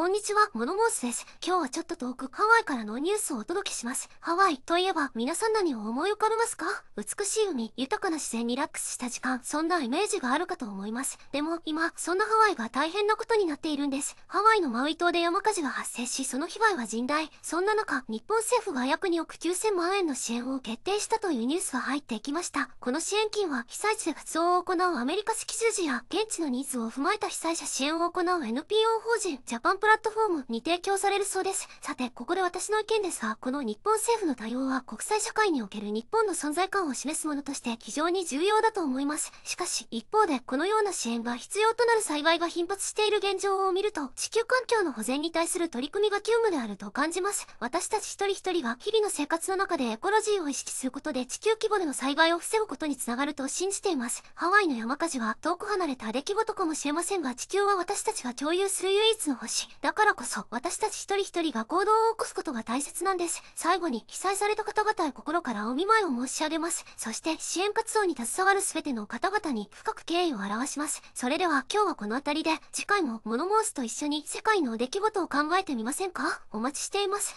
こんにちは、モノモンスです。今日はちょっと遠くハワイからのニュースをお届けします。ハワイといえば皆さん何を思い浮かべますか美しい海、豊かな自然リラックスした時間、そんなイメージがあるかと思います。でも今、そんなハワイが大変なことになっているんです。ハワイのマウイ島で山火事が発生し、その被害は甚大。そんな中、日本政府が約2億9000万円の支援を決定したというニュースが入ってきました。この支援金は被災地で活動を行うアメリカ赤十字や現地のニーズを踏まえた被災者支援を行う NPO 法人ジャパンプララットフォームに提供されるそうです。さて、ここで私の意見ですが、この日本政府の対応は国際社会における日本の存在感を示すものとして非常に重要だと思います。しかし、一方でこのような支援が必要となる災害が頻発している現状を見ると、地球環境の保全に対する取り組みが急務であると感じます。私たち一人一人が日々の生活の中でエコロジーを意識することで地球規模での災害を防ぐことにつながると信じています。ハワイの山火事は遠く離れた出来事かもしれませんが地球は私たちが共有する唯一の星。だからこそ、私たち一人一人が行動を起こすことが大切なんです。最後に、被災された方々へ心からお見舞いを申し上げます。そして、支援活動に携わる全ての方々に深く敬意を表します。それでは、今日はこの辺りで、次回もモノモースと一緒に世界の出来事を考えてみませんかお待ちしています。